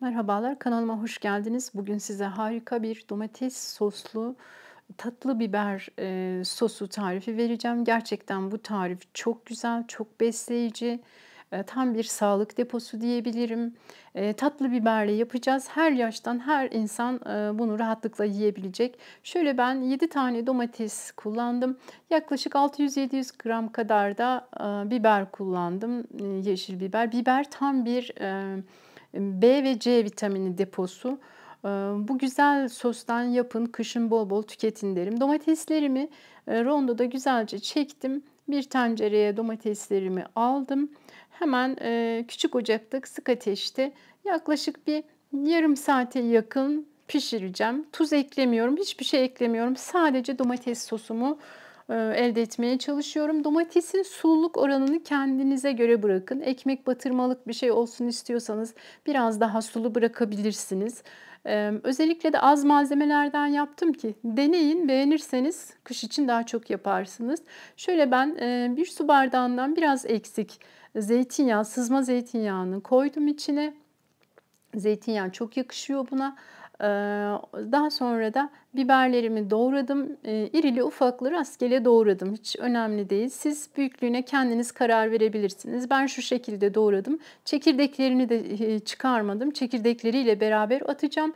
Merhabalar kanalıma hoş geldiniz. Bugün size harika bir domates soslu tatlı biber e, sosu tarifi vereceğim. Gerçekten bu tarif çok güzel, çok besleyici. E, tam bir sağlık deposu diyebilirim. E, tatlı biberle yapacağız. Her yaştan her insan e, bunu rahatlıkla yiyebilecek. Şöyle ben 7 tane domates kullandım. Yaklaşık 600-700 gram kadar da e, biber kullandım. E, yeşil biber. Biber tam bir... E, B ve C vitamini deposu. Ee, bu güzel sostan yapın, kışın bol bol tüketin derim. Domateslerimi e, rondoda güzelce çektim. Bir tencereye domateslerimi aldım. Hemen e, küçük ocakta sık ateşte yaklaşık bir yarım saate yakın pişireceğim. Tuz eklemiyorum, hiçbir şey eklemiyorum. Sadece domates sosumu e, elde etmeye çalışıyorum. Domatesin sululuk oranını kendinize göre bırakın. Ekmek batırmalık bir şey olsun istiyorsanız biraz daha sulu bırakabilirsiniz. E, özellikle de az malzemelerden yaptım ki deneyin beğenirseniz kış için daha çok yaparsınız. Şöyle ben e, bir su bardağından biraz eksik zeytinyağı, sızma zeytinyağını koydum içine. Zeytinyağı çok yakışıyor buna. Daha sonra da biberlerimi doğradım. İrili ufaklı rastgele doğradım. Hiç önemli değil. Siz büyüklüğüne kendiniz karar verebilirsiniz. Ben şu şekilde doğradım. Çekirdeklerini de e, çıkarmadım. Çekirdekleriyle beraber atacağım.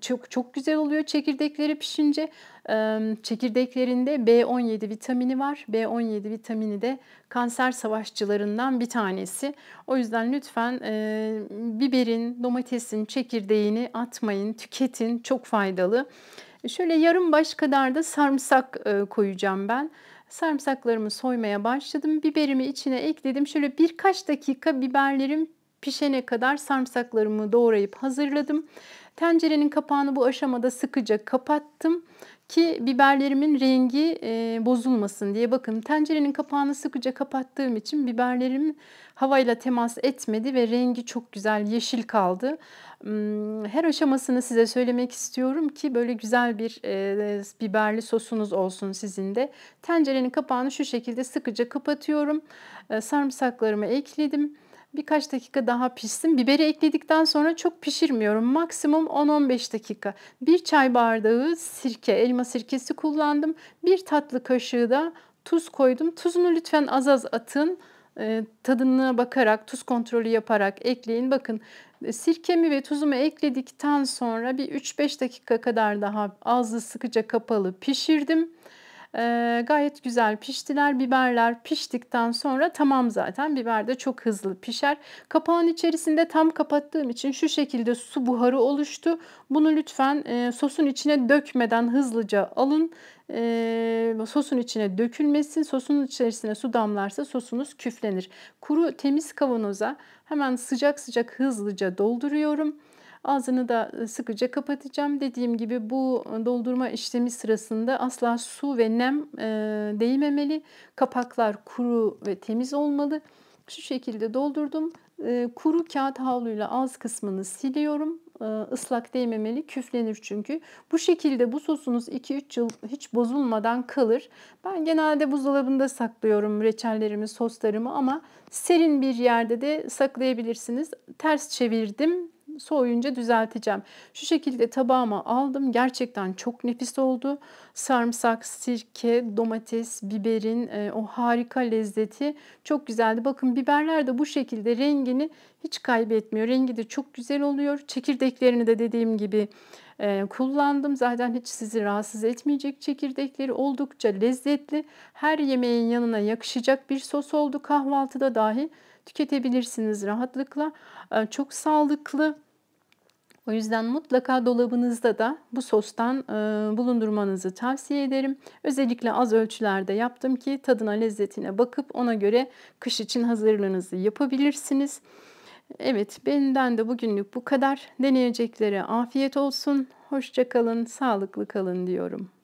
Çok çok güzel oluyor çekirdekleri pişince. Çekirdeklerinde B17 vitamini var. B17 vitamini de kanser savaşçılarından bir tanesi. O yüzden lütfen biberin, domatesin çekirdeğini atmayın, tüketin. Çok faydalı. Şöyle yarım baş kadar da sarımsak koyacağım ben. Sarımsaklarımı soymaya başladım. Biberimi içine ekledim. Şöyle birkaç dakika biberlerim pişene kadar sarımsaklarımı doğrayıp hazırladım. Tencerenin kapağını bu aşamada sıkıca kapattım ki biberlerimin rengi e, bozulmasın diye. Bakın tencerenin kapağını sıkıca kapattığım için biberlerim havayla temas etmedi ve rengi çok güzel yeşil kaldı. Hmm, her aşamasını size söylemek istiyorum ki böyle güzel bir e, biberli sosunuz olsun sizin de. Tencerenin kapağını şu şekilde sıkıca kapatıyorum. E, sarımsaklarımı ekledim Birkaç dakika daha pişsin. Biberi ekledikten sonra çok pişirmiyorum. Maksimum 10-15 dakika. Bir çay bardağı sirke, elma sirkesi kullandım. Bir tatlı kaşığı da tuz koydum. Tuzunu lütfen az az atın. E, tadına bakarak, tuz kontrolü yaparak ekleyin. Bakın e, sirkemi ve tuzumu ekledikten sonra bir 3-5 dakika kadar daha ağzı sıkıca kapalı pişirdim. E, gayet güzel piştiler biberler. Piştikten sonra tamam zaten biber de çok hızlı pişer. Kapağın içerisinde tam kapattığım için şu şekilde su buharı oluştu. Bunu lütfen e, sosun içine dökmeden hızlıca alın. E, sosun içine dökülmesin. Sosun içerisine su damlarsa sosunuz küflenir. Kuru temiz kavanoza hemen sıcak sıcak hızlıca dolduruyorum. Ağzını da ıı, sıkıca kapatacağım. Dediğim gibi bu doldurma işlemi sırasında asla su ve nem değmemeli. Kapaklar kuru ve temiz olmalı. Şu şekilde doldurdum. Kuru kağıt havluyla ağız kısmını siliyorum ıslak değmemeli küflenir çünkü. Bu şekilde bu sosunuz 2-3 yıl hiç bozulmadan kalır. Ben genelde buzdolabında saklıyorum reçellerimi, soslarımı ama serin bir yerde de saklayabilirsiniz. Ters çevirdim Soğuyunca düzelteceğim. Şu şekilde tabağıma aldım. Gerçekten çok nefis oldu. Sarımsak, sirke, domates, biberin e, o harika lezzeti çok güzeldi. Bakın biberler de bu şekilde rengini hiç kaybetmiyor. Rengi de çok güzel oluyor. Çekirdeklerini de dediğim gibi e, kullandım. Zaten hiç sizi rahatsız etmeyecek çekirdekleri oldukça lezzetli. Her yemeğin yanına yakışacak bir sos oldu. Kahvaltıda dahi tüketebilirsiniz rahatlıkla. E, çok sağlıklı o yüzden mutlaka dolabınızda da bu sostan bulundurmanızı tavsiye ederim. Özellikle az ölçülerde yaptım ki tadına lezzetine bakıp ona göre kış için hazırlığınızı yapabilirsiniz. Evet benden de bugünlük bu kadar. Deneyeceklere afiyet olsun. Hoşçakalın, sağlıklı kalın diyorum.